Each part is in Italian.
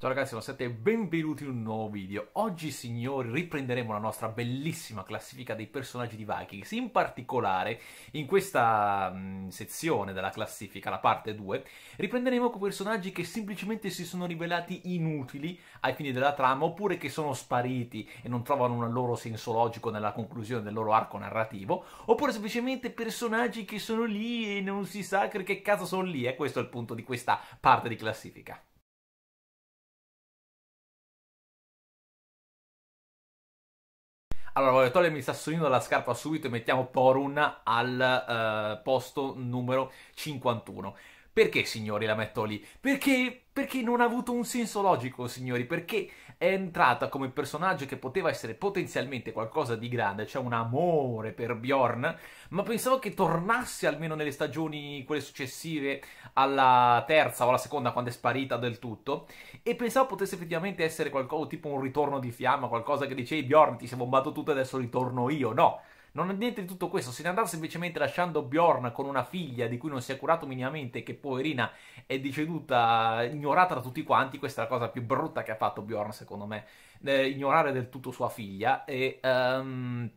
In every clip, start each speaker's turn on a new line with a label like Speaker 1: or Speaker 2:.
Speaker 1: Ciao ragazzi, sono Sette e benvenuti in un nuovo video. Oggi, signori, riprenderemo la nostra bellissima classifica dei personaggi di Vikings. In particolare, in questa mh, mm, sezione della classifica, la parte 2, riprenderemo quei personaggi che semplicemente si sono rivelati inutili ai fini della trama oppure che sono spariti e non trovano un loro senso logico nella conclusione del loro arco narrativo, oppure semplicemente personaggi che sono lì e non si sa che cazzo sono lì. E eh? questo è il punto di questa parte di classifica. Allora, voglio togliermi il sassolino dalla scarpa subito e mettiamo Porun al eh, posto numero 51. Perché, signori, la metto lì? Perché, perché non ha avuto un senso logico, signori, perché è entrata come personaggio che poteva essere potenzialmente qualcosa di grande, cioè un amore per Bjorn, ma pensavo che tornasse almeno nelle stagioni, quelle successive, alla terza o alla seconda, quando è sparita del tutto, e pensavo potesse effettivamente essere qualcosa tipo un ritorno di fiamma, qualcosa che dicevi Bjorn ti sei bombato tutto e adesso ritorno io, no! Non è niente di tutto questo, se ne andava semplicemente lasciando Bjorn con una figlia di cui non si è curato minimamente, che poverina è deceduta, ignorata da tutti quanti, questa è la cosa più brutta che ha fatto Bjorn secondo me, eh, ignorare del tutto sua figlia e, um,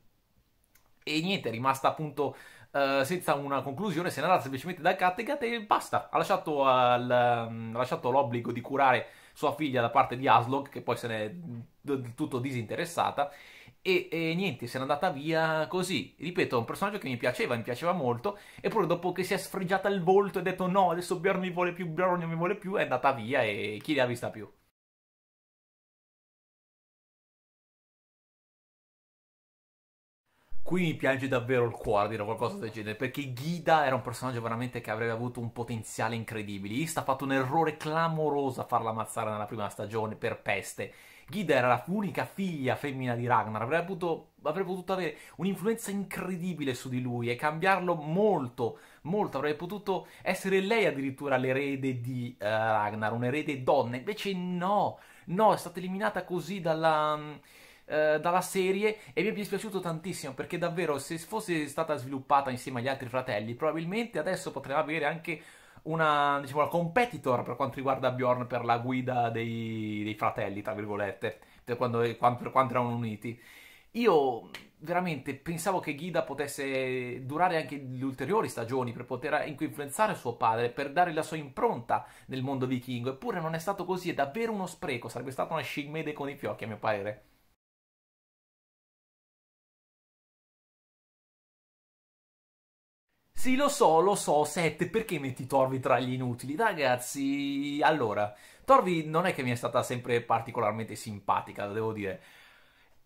Speaker 1: e niente, è rimasta appunto... Uh, senza una conclusione, se n'è andata semplicemente da Kattegat e basta. Ha lasciato, al, um, ha lasciato, l'obbligo di curare sua figlia da parte di Aslog, che poi se ne è mm, del tutto disinteressata. E, e niente, se n'è andata via così. Ripeto, un personaggio che mi piaceva, mi piaceva molto. Eppure dopo che si è sfregiata il volto e ha detto no, adesso Bjorn mi vuole più, Bjorn non mi vuole più, è andata via e chi ne ha vista più. qui mi piange davvero il cuore dire qualcosa del genere, perché Guida era un personaggio veramente che avrebbe avuto un potenziale incredibile. Ista ha fatto un errore clamoroso a farla ammazzare nella prima stagione per peste. Ghida era l'unica figlia femmina di Ragnar, avrebbe potuto, avrebbe potuto avere un'influenza incredibile su di lui e cambiarlo molto, molto, avrebbe potuto essere lei addirittura l'erede di uh, Ragnar, un erede donna, invece no, no, è stata eliminata così dalla... Um, dalla serie e mi è dispiaciuto tantissimo perché davvero se fosse stata sviluppata insieme agli altri fratelli probabilmente adesso potrebbe avere anche una, diciamo, una competitor per quanto riguarda Bjorn per la guida dei, dei fratelli, tra virgolette, per quando, per quanto erano uniti. Io veramente pensavo che Ghida potesse durare anche le ulteriori stagioni per poter influenzare suo padre, per dare la sua impronta nel mondo vichingo, eppure non è stato così, è davvero uno spreco, sarebbe stata una scimmede con i fiocchi a mio parere. Sì, lo so, lo so, 7, perché metti Torvi tra gli inutili? Ragazzi, allora, Torvi non è che mi è stata sempre particolarmente simpatica, lo devo dire.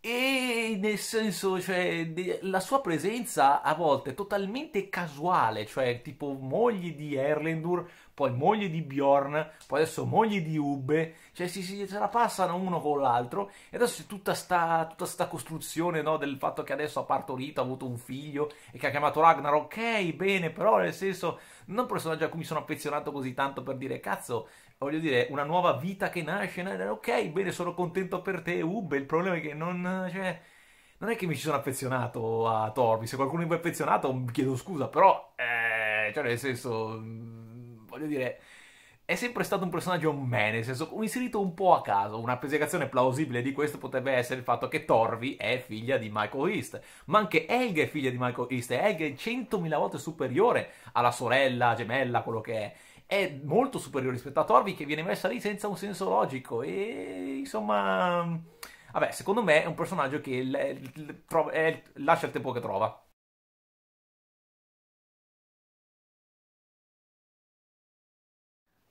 Speaker 1: E nel senso, cioè, la sua presenza a volte è totalmente casuale, cioè, tipo moglie di Erlendur poi moglie di Bjorn, poi adesso moglie di Ubbe, cioè si, si, se la passano uno con l'altro e adesso c'è tutta sta, tutta sta costruzione no, del fatto che adesso ha partorito, ha avuto un figlio e che ha chiamato Ragnar, ok, bene, però nel senso, non un personaggio a cui mi sono affezionato così tanto per dire cazzo, voglio dire, una nuova vita che nasce, ok, bene, sono contento per te Ubbe, il problema è che non... Cioè, non è che mi ci sono affezionato a Torbi, se qualcuno mi è affezionato chiedo scusa, però, eh, cioè nel senso, voglio dire, è sempre stato un personaggio me, nel senso, un inserito un po' a caso. Una spiegazione plausibile di questo potrebbe essere il fatto che Torvi è figlia di Michael East, ma anche Helga è figlia di Michael East, e Helga è 100.000 volte superiore alla sorella, gemella, quello che è. È molto superiore rispetto a Torvi che viene messa lì senza un senso logico e insomma... Vabbè, secondo me è un personaggio che l- l- tro-
Speaker 2: è- lascia il tempo che trova.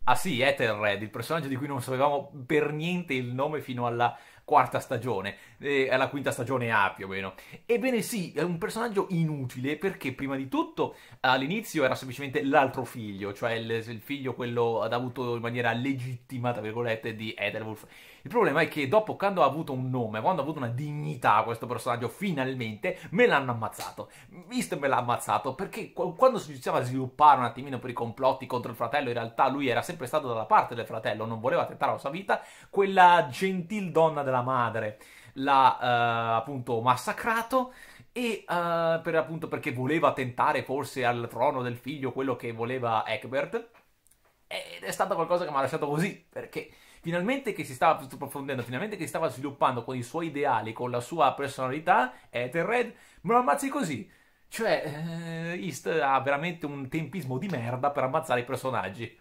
Speaker 1: Ah sì, Ethelred, il personaggio di cui non sapevamo per niente il nome fino alla quarta stagione, eh, alla quinta stagione A più o meno. Ebbene sì, è un personaggio inutile perché prima di tutto all'inizio era semplicemente l'altro figlio, cioè il, il figlio quello ad avuto in maniera legittima, tra virgolette, di Edelwolf. Il problema è che dopo, quando ha avuto un nome, quando ha avuto una dignità questo personaggio, finalmente me l'hanno ammazzato. Mist me l'ha ammazzato perché quando si iniziava a sviluppare un attimino per i complotti contro il fratello, in realtà lui era sempre stato dalla parte del fratello, non voleva tentare la sua vita. Quella gentil donna della dalla madre l'ha eh, appunto massacrato e uh, per, appunto perché voleva tentare forse al trono del figlio quello che voleva Egbert ed è stata qualcosa che mi ha lasciato così perché finalmente che si stava approfondendo finalmente che si stava sviluppando con i suoi ideali con la sua personalità Etherred me lo ammazzi così cioè eh, East ha veramente un tempismo di merda per ammazzare i personaggi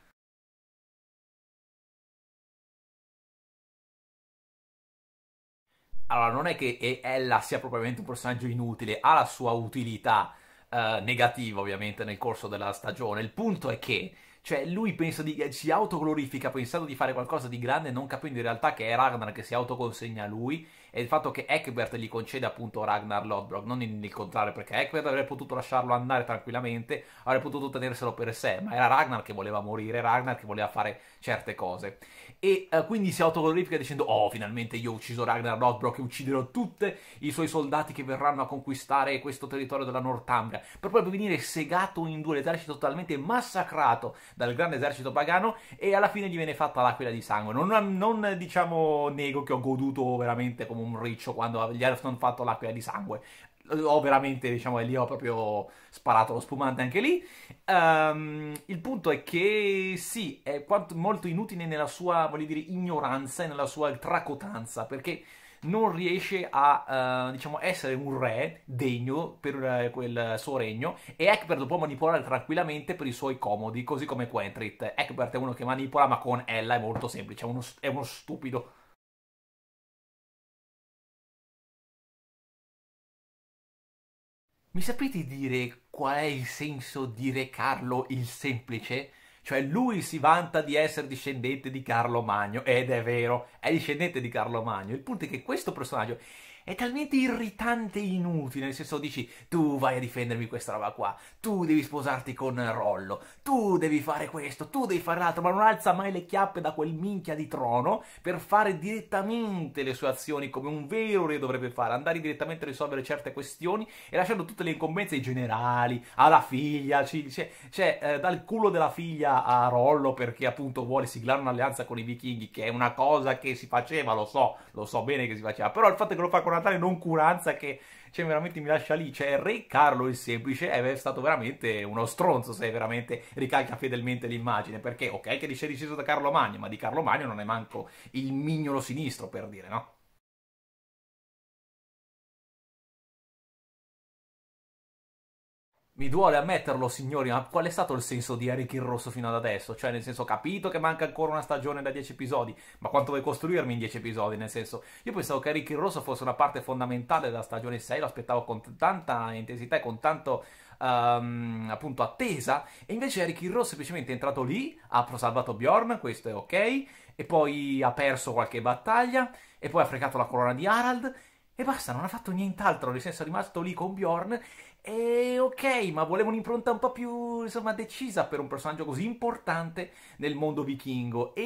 Speaker 1: allora non è che ella sia propriamente un personaggio inutile, ha la sua utilità eh, negativa ovviamente nel corso della stagione, il punto è che cioè lui pensa di, eh, si autoglorifica pensando di fare qualcosa di grande non capendo in realtà che è Ragnar che si autoconsegna a lui e il fatto che Eckbert gli conceda appunto Ragnar Lodbrok, non il contrario, perché Eckbert avrebbe potuto lasciarlo andare tranquillamente, avrebbe potuto tenerselo per sé, ma era Ragnar che voleva morire, Ragnar che voleva fare certe cose. E uh, quindi si autoglorifica dicendo, oh finalmente io ho ucciso Ragnar Lodbrok e ucciderò tutti i suoi soldati che verranno a conquistare questo territorio della Northumbria, per poi venire segato in due l'esercito totalmente massacrato dal grande esercito pagano e alla fine gli viene fatta l'aquila di sangue. Non, non diciamo nego che ho goduto veramente come un riccio quando gli elf hanno fatto l'acqua di sangue. Ho veramente, diciamo, lì ho proprio sparato lo spumante anche lì. Um, il punto è che sì, è molto inutile nella sua, voglio dire, ignoranza e nella sua tracotanza, perché non riesce a uh, diciamo essere un re degno per uh, quel suo regno e Egbert lo può manipolare tranquillamente per i suoi comodi, così come Quentrit. Egbert è uno che manipola ma con Ella è molto semplice, è uno, è uno stupido Mi sapete dire qual è il senso di Re Carlo il Semplice? Cioè lui si vanta di essere discendente di Carlo Magno, ed è vero, è discendente di Carlo Magno. Il punto è che questo personaggio è talmente irritante e inutile, nel senso dici tu vai a difendermi questa roba qua, tu devi sposarti con Rollo, tu devi fare questo, tu devi fare l'altro, ma non alza mai le chiappe da quel minchia di trono per fare direttamente le sue azioni come un vero re dovrebbe fare, andare direttamente a risolvere certe questioni e lasciando tutte le incombenze ai generali, alla figlia, cioè, cioè eh, dal culo della figlia a Rollo perché appunto vuole siglare un'alleanza con i vichinghi, che è una cosa che si faceva, lo so, lo so bene che si faceva, però il fatto che lo fa con proprio una tale noncuranza che cioè, veramente mi lascia lì. Cioè, Re Carlo il Semplice è stato veramente uno stronzo se veramente ricalca fedelmente l'immagine. Perché, ok, che dice deciso da Carlo Magno, ma di Carlo Magno non è manco il mignolo sinistro, per dire, no? Mi duole ammetterlo, signori, ma qual è stato il senso di Eric il Rosso fino ad adesso? Cioè, nel senso, ho capito che manca ancora una stagione da 10 episodi, ma quanto vuoi costruirmi in 10 episodi? Nel senso, io pensavo che Eric il Rosso fosse una parte fondamentale della stagione 6, lo aspettavo con tanta intensità e con tanto Um, appunto attesa e invece Eric Hirro semplicemente è entrato lì, ha salvato Bjorn, questo è ok, e poi ha perso qualche battaglia e poi ha fregato la corona di Harald e basta, non ha fatto nient'altro, nel senso è rimasto lì con Bjorn e eh, ok, ma volevo un'impronta un po' più insomma, decisa per un personaggio così importante nel mondo vichingo. E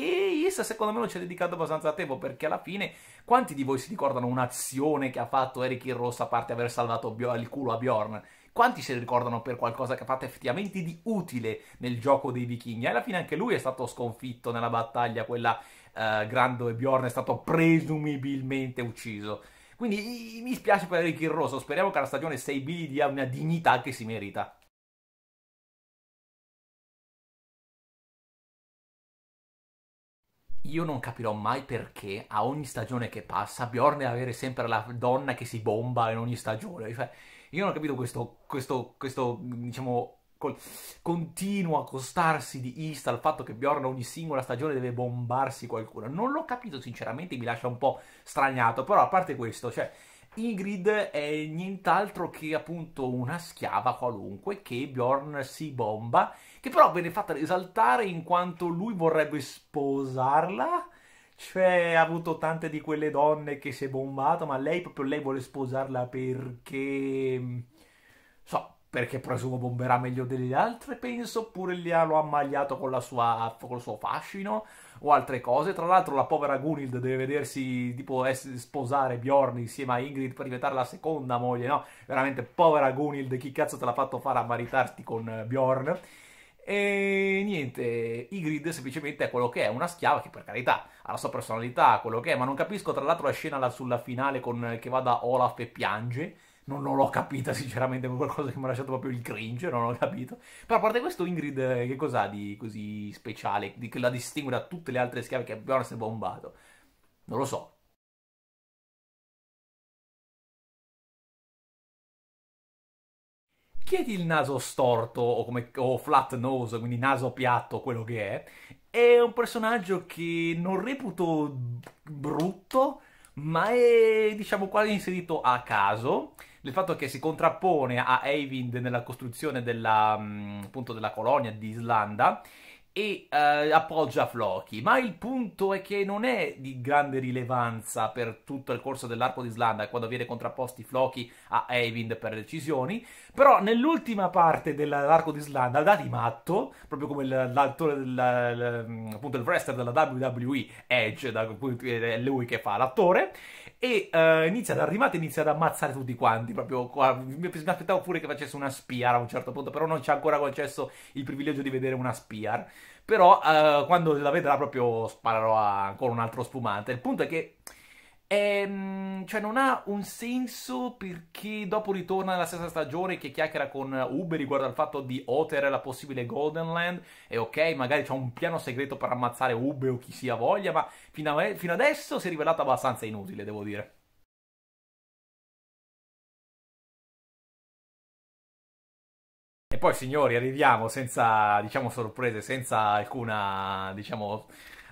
Speaker 1: Issa secondo me non ci ha dedicato abbastanza tempo perché alla fine quanti di voi si ricordano un'azione che ha fatto Eric il rossa a parte aver salvato il culo a Bjorn? Quanti se ne ricordano per qualcosa che ha fatto effettivamente di utile nel gioco dei vichinghi? E alla fine anche lui è stato sconfitto nella battaglia, quella uh, grande Bjorn è stato presumibilmente ucciso. Quindi mi spiace per Eric il Rosso, speriamo che la stagione 6B dia una dignità che si merita. Io non capirò mai perché a ogni stagione che passa Bjorn deve avere sempre la donna che si bomba in ogni stagione. Cioè, io non ho capito questo, questo, questo diciamo, continua a costarsi di East al fatto che Bjorn ogni singola stagione deve bombarsi qualcuno. Non l'ho capito sinceramente, mi lascia un po' straniato, però a parte questo, cioè Ingrid è nient'altro che appunto una schiava qualunque che Bjorn si bomba, che però viene fatta esaltare in quanto lui vorrebbe sposarla. Cioè, ha avuto tante di quelle donne che si è bombato, ma lei proprio lei vuole sposarla perché... Mm, so, perché presumo bomberà meglio delle altre, penso, oppure li ha, lo ha ammagliato con, sua, con il suo fascino o altre cose. Tra l'altro la povera Gunild deve vedersi tipo sposare Bjorn insieme a Ingrid per diventare la seconda moglie, no? Veramente povera Gunild, chi cazzo te l'ha fatto fare a maritarti con eh, Bjorn? E niente, Ingrid semplicemente è quello che è, una schiava che per carità ha la sua personalità, quello che è, ma non capisco tra l'altro la scena sulla finale con, che va da Olaf e piange non, non l'ho capita sinceramente, qualcosa che mi ha lasciato proprio il cringe, non l'ho capito. Però a parte questo, Ingrid, eh, che cos'ha di così speciale, di, che la distingue da tutte le altre schiave che abbiamo è bombato? Non lo so, chiedi il naso storto o, come, o, flat nose, quindi naso piatto, quello che è, è un personaggio che non reputo brutto, ma è diciamo quasi inserito a caso il fatto che si contrappone a Eivind nella costruzione della, mm, appunto, della colonia di Islanda e eh, appoggia Floki, ma il punto è che non è di grande rilevanza per tutto il corso dell'arco di Islanda quando viene contrapposti Floki a Eivind per le decisioni, però nell'ultima parte dell'arco d'Islanda da di matto, proprio come l'attore del, appunto il wrestler della WWE Edge, da, è lui che fa l'attore, e eh, inizia ad arrimate e inizia ad ammazzare tutti quanti. Proprio qua. Mi aspettavo pure che facesse una spiar a un certo punto, però non ci ha ancora concesso il privilegio di vedere una spiar. Però eh, quando la vedrà proprio sparerò ancora un altro spumante. Il punto è che e, ehm, cioè non ha un senso perché dopo ritorna nella stessa stagione che chiacchiera con Uber riguardo al fatto di Oter e la possibile Golden Land e ok magari c'è un piano segreto per ammazzare Uber o chi sia voglia ma fino, a, fino adesso si è rivelato abbastanza inutile devo dire E poi signori arriviamo senza diciamo sorprese senza alcuna diciamo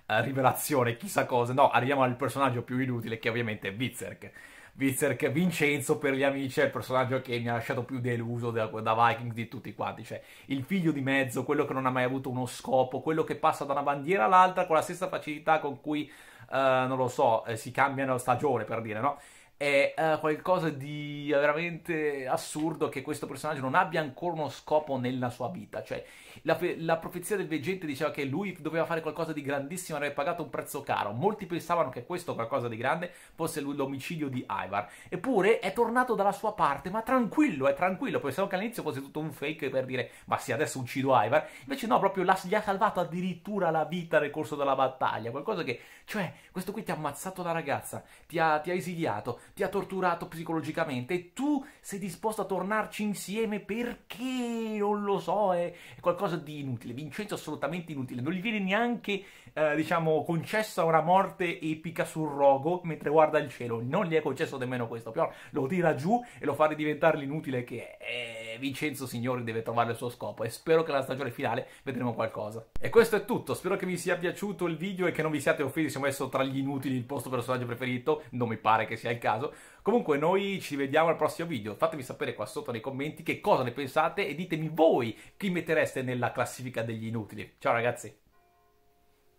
Speaker 1: eh, rivelazione, chissà cosa. No, arriviamo al personaggio più inutile che ovviamente è Vizerk. Vizerk Vincenzo per gli amici è il personaggio che mi ha lasciato più deluso da, da Vikings di tutti quanti, cioè il figlio di mezzo, quello che non ha mai avuto uno scopo, quello che passa da una bandiera all'altra con la stessa facilità con cui, eh, non lo so, eh, si cambiano stagione per dire, no? è uh, qualcosa di veramente assurdo che questo personaggio non abbia ancora uno scopo nella sua vita. Cioè, la, la profezia del veggente diceva che lui doveva fare qualcosa di grandissimo e avrebbe pagato un prezzo caro. Molti pensavano che questo qualcosa di grande fosse l'omicidio di Ivar. Eppure è tornato dalla sua parte, ma tranquillo, è tranquillo. Pensavo che all'inizio fosse tutto un fake per dire, ma sì, adesso uccido Ivar. Invece no, proprio la, gli ha salvato addirittura la vita nel corso della battaglia. Qualcosa che, cioè, questo qui ti ha ammazzato la ragazza, ti ha, ti ha esiliato ti ha torturato psicologicamente e tu sei disposto a tornarci insieme perché non lo so, è, è qualcosa di inutile. Vincenzo è assolutamente inutile, non gli viene neanche eh, diciamo, concessa una morte epica sul rogo mentre guarda il cielo. Non gli è concesso nemmeno questo. Però lo tira giù e lo fa ridiventare l'inutile che è. Eh, Vincenzo Signori deve trovare il suo scopo e spero che la stagione finale vedremo qualcosa. E questo è tutto, spero che vi sia piaciuto il video e che non vi siate offesi se ho messo tra gli inutili il vostro personaggio preferito, non mi pare che sia il caso. Comunque noi ci vediamo al prossimo video, fatemi sapere qua sotto nei commenti che cosa ne pensate e ditemi voi chi mettereste nella classifica degli inutili. Ciao ragazzi!